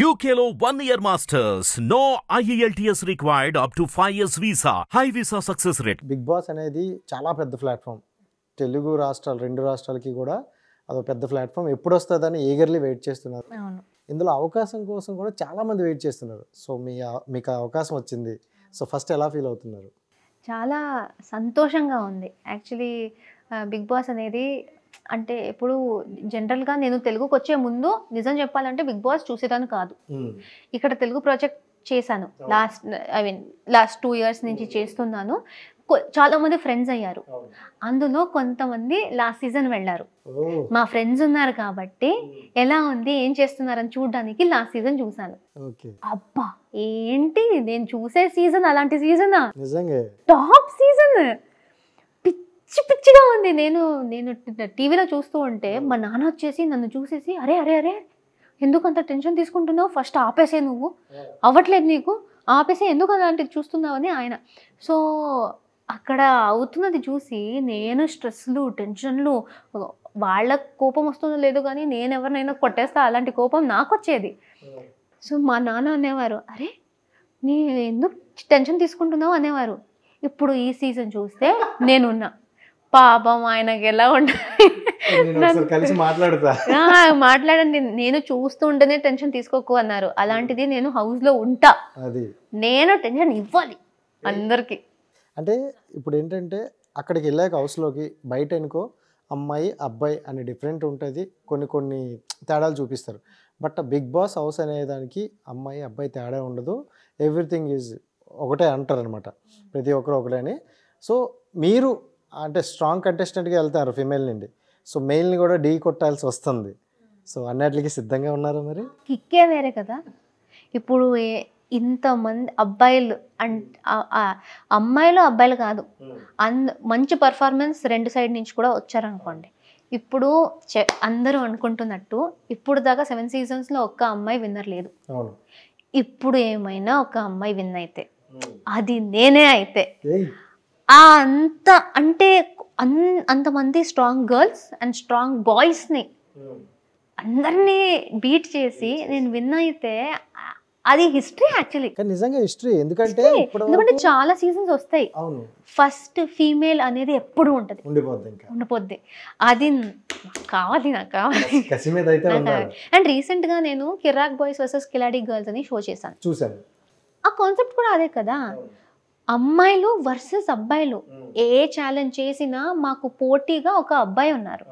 యూకేలో one year masters no IELTS required up to five years visa high visa success rate Bigg Boss అనేది చాలా పెద్ద platform Telugu రాష్ట్రాలు రెండు రాష్ట్రాలకి కూడా అదొక పెద్ద ప్లాట్ఫామ్ ఎప్పుడు వస్తుందని ఈగర్లీ వెయిట్ చేస్తున్నారు ఇందులో అవకాశం కోసం కూడా చాలామంది వెయిట్ చేస్తున్నారు సో మీ మీకు అవకాశం వచ్చింది సో ఫస్ట్ ఎలా ఫీల్ అవుతున్నారు చాలా సంతోషంగా ఉంది యాక్చువల్లీ బిగ్ బాస్ అనేది అంటే ఇప్పుడు జనరల్ గా నేను తెలుగుకి వచ్చే ముందు నిజం చెప్పాలంటే బిగ్ బాస్ చూసేదాన్ని కాదు ఇక్కడ తెలుగు ప్రాజెక్ట్ చేశాను last I mean last two years నుంచి చేస్తున్నాను చాలా మంది ఫ్రెండ్స్ అయ్యారు అందులో కొంతమంది లాస్ట్ సీజన్ వెళ్ళారు మా ఫ్రెండ్స్ ఉన్నారు కాబట్టి ఎలా ఉంది ఏం చేస్తున్నారని చూడడానికి లాస్ట్ సీజన్ చూసాను అబ్బా ఏంటి నేను చూసే సీజన్ అలాంటి సీజన్ టాప్ సీజన్ పిచ్చి పిచ్చిగా ఉంది నేను నేను టీవీలో చూస్తూ ఉంటే మా నాన్న వచ్చేసి నన్ను చూసేసి అరే అరే అరే ఎందుకు అంత టెన్షన్ తీసుకుంటున్నావు ఫస్ట్ ఆపేసే నువ్వు అవ్వట్లేదు నీకు ఆపేసే ఎందుకు అలాంటి చూస్తున్నావని ఆయన సో అక్కడ అవుతున్నది చూసి నేను స్ట్రెస్లు టెన్షన్లు వాళ్ళకు కోపం వస్తుందో లేదు కానీ నేను ఎవరినైనా కొట్టేస్తా అలాంటి కోపం నాకు వచ్చేది సో మా నాన్న అనేవారు అరే నీ ఎందుకు టెన్షన్ తీసుకుంటున్నావు అనేవారు ఇప్పుడు ఈ సీజన్ చూస్తే నేనున్నా పాపం ఆయనకి ఎలా ఉంటాయి కలిసి మాట్లాడుతా మాట్లాడండి నేను చూస్తూ ఉంటేనే టెన్షన్ తీసుకోకు అన్నారు అలాంటిది నేను హౌస్ లో ఉంటా అది నేను టెన్షన్ ఇవ్వాలి అందరికి అంటే ఇప్పుడు ఏంటంటే అక్కడికి వెళ్ళాక హౌస్లోకి బయట అనుకో అమ్మాయి అబ్బాయి అని డిఫరెంట్ ఉంటుంది కొన్ని కొన్ని తేడాలు చూపిస్తారు బట్ బిగ్ బాస్ హౌస్ అనే దానికి అమ్మాయి అబ్బాయి తేడా ఉండదు ఎవ్రీథింగ్ ఈజ్ ఒకటే అంటారు అనమాట ప్రతి ఒక్కరు ఒకటే సో మీరు అంటే స్ట్రాంగ్ కంటెస్టెంట్గా వెళ్తారు ఫిమేల్ నుండి సో మెయిల్ని కూడా ఢీ కొట్టాల్సి వస్తుంది సో అన్నిటికీ సిద్ధంగా ఉన్నారు మరి కిక్కే వేరే కదా ఇప్పుడు ఇంతమంది అబ్బాయిలు అమ్మాయిలు అబ్బాయిలు కాదు అంద మంచి పర్ఫార్మెన్స్ రెండు సైడ్ నుంచి కూడా వచ్చారనుకోండి ఇప్పుడు అందరూ అనుకుంటున్నట్టు ఇప్పుడు దాకా సెవెన్ సీజన్స్లో ఒక్క అమ్మాయి విన్నర్ లేదు ఇప్పుడు ఏమైనా ఒక అమ్మాయి విన్ అయితే అది నేనే అయితే ఆ అంత అంటే అంతమంది స్ట్రాంగ్ గర్ల్స్ అండ్ స్ట్రాంగ్ బాయ్స్ని అందరినీ బీట్ చేసి నేను విన్ అయితే అది హిస్టరీ యాక్చువల్లీ నిజంగా హిస్టరీ ఎందుకంటే ఎందుకంటే చాలా సీజన్స్ వస్తాయి ఫస్ట్ ఫీమేల్ అనేది ఎప్పుడు ఉంటది ఉండిపోద్ది అది కావాలి నాకు కావాలి అండ్ రీసెంట్ గా నేను Kiraak boys versus Khiladi girls అని షో చేశాను చూసాను ఆ కాన్సెప్ట్ కూడా అదే కదా అమ్మాయిలు వర్సెస్ అబ్బాయిలు ఏ ఛాలెంజ్ చేసినా మాకు పోటీగా ఒక అబ్బాయి ఉన్నారు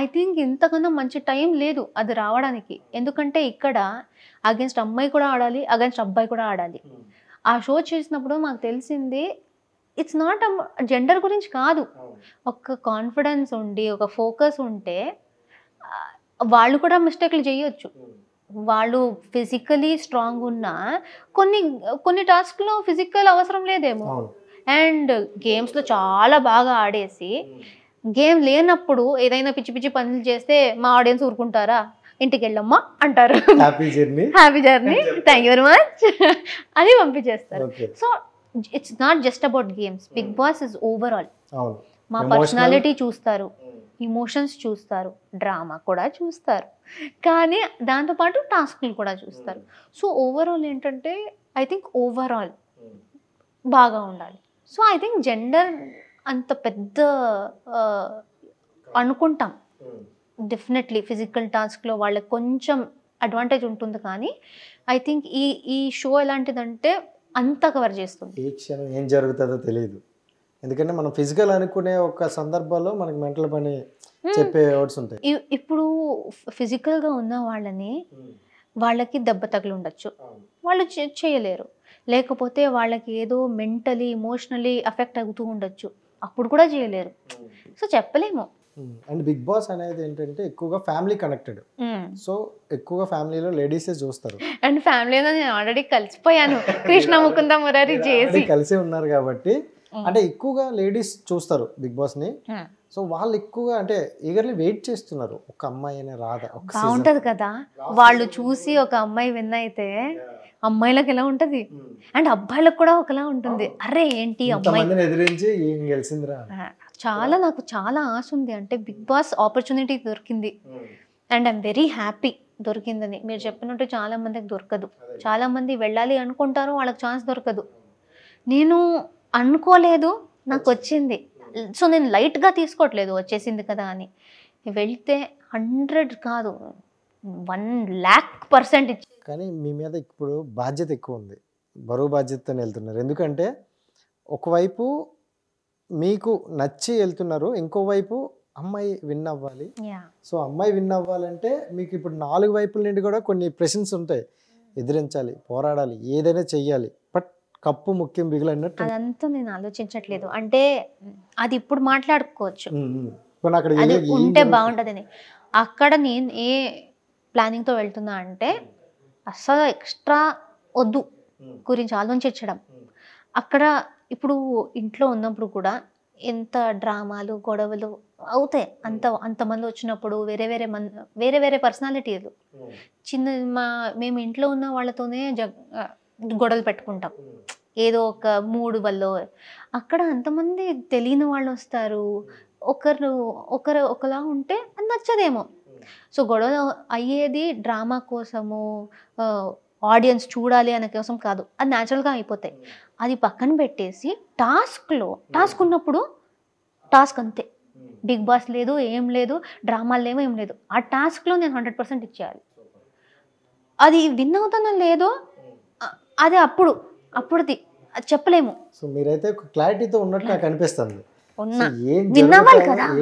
ఐ థింక్ ఇంతకన్నా మంచి టైం లేదు అది రావడానికి ఎందుకంటే ఇక్కడ అగెన్స్ట్ అమ్మాయి కూడా ఆడాలి అగెన్స్ట్ అబ్బాయి కూడా ఆడాలి ఆ షో చేసినప్పుడు మాకు తెలిసింది ఇట్స్ నాట్ జెండర్ గురించి కాదు ఒక కాన్ఫిడెన్స్ ఉండి ఒక ఫోకస్ ఉంటే వాళ్ళు కూడా మిస్టేక్లు చేయొచ్చు వాళ్ళు ఫిజికలీ స్ట్రాంగ్ ఉన్నా కొన్ని కొన్ని టాస్క్లో ఫిజికల్ అవసరం లేదేమో అండ్ గేమ్స్లో చాలా బాగా ఆడేసి గేమ్ లేనప్పుడు ఏదైనా పిచ్చి పిచ్చి పనులు చేస్తే మా ఆడియన్స్ ఊరుకుంటారా ఇంటికి వెళ్ళమ్మా అంటారు happy journey happy journey thank you very much అది పంపించేస్తారు so it's not just about games Bigg Boss is overall మా పర్సనాలిటీ చూస్తారు ఇమోషన్స్ చూస్తారు డ్రామా కూడా చూస్తారు కానీ దాంతోపాటు టాస్క్లు కూడా చూస్తారు సో hmm. ఓవరాల్ ఏంటంటే ఐ థింక్ ఓవరాల్ బాగా ఉండాలి సో ఐ థింక్ జెండర్ అంత పెద్ద అనుకుంటాం డెఫినెట్లీ ఫిజికల్ టాస్క్లో వాళ్ళకి కొంచెం అడ్వాంటేజ్ ఉంటుంది కానీ ఐ థింక్ ఈ ఈ షో ఎలాంటిదంటే అంత కవర్ చేస్తుంది ఏం జరుగుతుందో తెలియదు ఎందుకంటే మనం ఫిజికల్ అనుకునే ఒక సందర్భంలో మనకి మెంటల్ పని hmm. చెప్పే వర్డ్స్ ఉంటాయి ఇప్పుడు ఫిజికల్గా ఉన్న వాళ్ళని hmm. వాళ్ళకి దెబ్బ తగిలి ఉండొచ్చు వాళ్ళు చేయలేరు లేకపోతే వాళ్ళకి ఏదో మెంటలీ ఇమోషనలీ అఫెక్ట్ అవుతూ ఉండొచ్చు అప్పుడు కూడా చేయలేరు hmm. సో చెప్పలేము అండ్ బిగ్ బాస్ అనేది ఏంటంటే ఎక్కువగా ఫ్యామిలీ కనెక్టెడ్ సో ఎక్కువగా ఫ్యామిలీలో లేడీసే చూస్తారు అండ్ ఫ్యామిలీలో నేను ఆల్రెడీ కలిసిపోయాను కృష్ణ ముకుంద మురారి చేసి కలిసి ఉన్నారు కాబట్టి అంటే ఎక్కువగా లేడీస్ చూస్తారు బిగ్ బాస్ ని సో వాళ్ళు ఎక్కువగా అంటే ఈగర్లీ వెయిట్ చేస్తున్నారు ఒక అమ్మాయి అనే రాదా బాగుంటది కదా వాళ్ళు చూసి ఒక అమ్మాయి విన్ అయితే అమ్మాయిలకు ఎలా ఉంటది అండ్ అబ్బాయిలకు కూడా ఒకలా ఉంటుంది అరే ఏంటి అమ్మాయి ఎదిరించి గెలిచిందిరా చాలా నాకు చాలా ఆశ ఉంది అంటే బిగ్ బాస్ ఆపర్చునిటీ దొరికింది అండ్ ఐమ్ వెరీ హ్యాపీ దొరికిందని మీరు చెప్పినట్టు చాలా మందికి దొరకదు చాలా మంది వెళ్ళాలి అనుకుంటారు వాళ్ళకి ఛాన్స్ దొరకదు నేను అనుకోలేదు నాకు వచ్చింది సో నేను లైట్గా తీసుకోవట్లేదు వచ్చేసింది కదా అని వెళ్తే హండ్రెడ్ కాదు వన్ ల్యాక్ పర్సెంట్ కానీ మీ మీద ఇప్పుడు బాధ్యత ఎక్కువ ఉంది బరువు బాధ్యతతో వెళ్తున్నారు ఎందుకంటే ఒకవైపు మీకు నచ్చి వెళ్తున్నారు ఇంకోవైపు అమ్మాయి విన్ అవ్వాలి సో అమ్మాయి విన్ అవ్వాలంటే మీకు ఇప్పుడు నాలుగు వైపుల నుండి కూడా కొన్ని ప్రెషన్స్ ఉంటాయి mm. ఎదిరించాలి పోరాడాలి ఏదైనా చెయ్యాలి బట్ కప్పు ముఖ్యం మిగిలినట్టు అదంతా నేను ఆలోచించట్లేదు అంటే అది ఇప్పుడు మాట్లాడుకోవచ్చు అది ఉంటే బాగుంటదని అక్కడ నేను ఏ ప్లానింగ్తో వెళ్తున్నా అంటే అస్సలు ఎక్స్ట్రా వద్దు గురించి ఆలోచించడం అక్కడ ఇప్పుడు ఇంట్లో ఉన్నప్పుడు కూడా ఎంత డ్రామాలు గొడవలు అవుతాయి అంత అంతమంది వచ్చినప్పుడు వేరే వేరే మన్ వేరే వేరే పర్సనాలిటీలు చిన్న మా మేము ఇంట్లో ఉన్న వాళ్ళతోనే జగ్ గొడవలు పెట్టుకుంటాం ఏదో ఒక మూడు వల్ల అక్కడ అంతమంది తెలియని వాళ్ళు వస్తారు ఒకరు ఒకరు ఒకలా ఉంటే అది నచ్చదేమో సో గొడవ అయ్యేది డ్రామా కోసము ఆడియన్స్ చూడాలి అనే కోసం కాదు అది న్యాచురల్గా అయిపోతాయి అది పక్కన పెట్టేసి టాస్క్లో టాస్క్ ఉన్నప్పుడు టాస్క్ అంతే బిగ్ బాస్ లేదు ఏం లేదు డ్రామాలు ఏమో ఏం లేదు ఆ టాస్క్లో నేను హండ్రెడ్ పర్సెంట్ ఇచ్చేయాలి అది విన్ అవుతానో లేదో అది అప్పుడు అప్పుడుది చెప్పలేము సో మీరైతే క్లారిటీతో ఉన్నట్టు నాకు అనిపిస్తుంది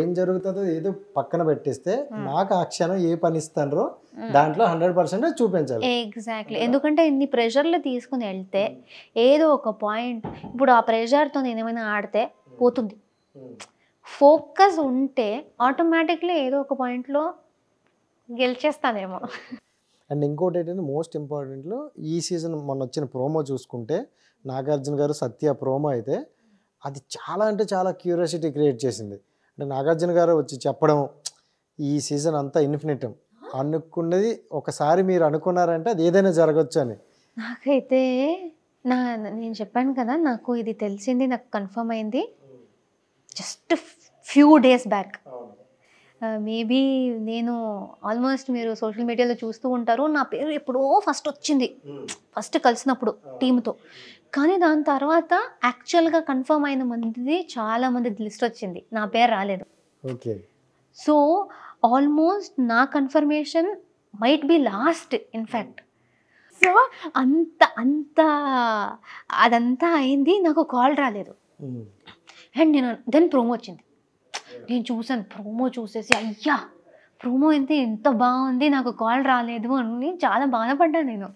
ఏం జరుగుతుందో ఏదో పక్కన పెట్టిస్తే నాకు ఆ క్షణం ఏ పని ఇస్తాను దాంట్లో హండ్రెడ్ పర్సెంట్ చూపించాలి ఎగ్జాక్ట్లీ ఎందుకంటే ఇన్ని ప్రెషర్లు తీసుకుని వెళ్తే ఏదో ఒక పాయింట్ ఇప్పుడు ఆ ప్రెషర్తో నేను ఏమైనా ఆడితే పోతుంది ఫోకస్ ఉంటే ఆటోమేటిక్లీ ఏదో ఒక పాయింట్లో గెలిచేస్తానేమో అండ్ ఇంకోటి ఏంటంటే మోస్ట్ ఇంపార్టెంట్లో ఈ సీజన్ మొన్న వచ్చిన ప్రోమో చూసుకుంటే నాగార్జున గారు సత్య ప్రోమో అయితే అది చాలా అంటే చాలా క్యూరియాసిటీ క్రియేట్ చేసింది అంటే నాగార్జున గారు వచ్చి చెప్పడం ఈ సీజన్ అంతా ఇన్ఫినిటం అనుకున్నది ఒకసారి మీరు అనుకున్నారంటే అది ఏదైనా జరగచ్చు అని నాకైతే నా నేను చెప్పాను కదా నాకు ఇది తెలిసింది నాకు కన్ఫర్మ్ అయింది just few days back maybe నేను ఆల్మోస్ట్ మీరు సోషల్ మీడియాలో చూస్తూ ఉంటారు నా పేరు ఎప్పుడో ఫస్ట్ వచ్చింది ఫస్ట్ కలిసినప్పుడు టీంతో కానీ దాని తర్వాత యాక్చువల్గా కన్ఫర్మ్ అయిన మంది చాలా మంది లిస్ట్ వచ్చింది నా పేరు రాలేదు ఓకే సో ఆల్మోస్ట్ నా confirmation might be last in fact so అంత అంత అదంతా అయింది నాకు కాల్ రాలేదు అండ్ నేను దెన్ ప్రోమో వచ్చింది నేను చూసాను ప్రోమో చూసేసి అయ్యా ప్రోమో అయితే ఎంత బాగుంది నాకు కాల్ రాలేదు అని చాలా బాధపడ్డాను నేను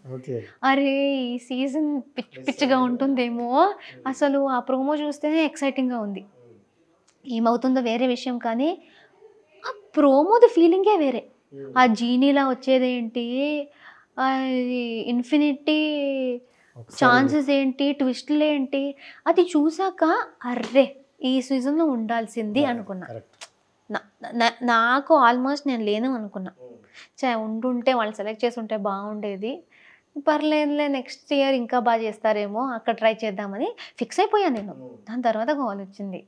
అరే ఈ సీజన్ పిచ్చి పిచ్చిగా ఉంటుందేమో hmm. అసలు ఆ ప్రోమో చూస్తేనే ఎక్సైటింగ్గా ఉంది hmm. ఏమవుతుందో వేరే విషయం కానీ ఆ ప్రోమోది ఫీలింగే వేరే hmm. ఆ జీనీలా వచ్చేదేంటి ఇన్ఫినిటీ ఛాన్సెస్ ఏంటి ట్విస్ట్లు ఏంటి అది చూసాక అర్రే ఈ సీజన్లో ఉండాల్సింది అనుకున్నా నాకు ఆల్మోస్ట్ నేను లేను అనుకున్నా చే oh. ఉంటుంటే వాళ్ళు సెలెక్ట్ చేసి ఉంటే బాగుండేది పర్లేదులే నెక్స్ట్ ఇయర్ ఇంకా బాగా చేస్తారేమో అక్కడ ట్రై చేద్దామని ఫిక్స్ అయిపోయాను నేను oh. దాని తర్వాత కాల్ వచ్చింది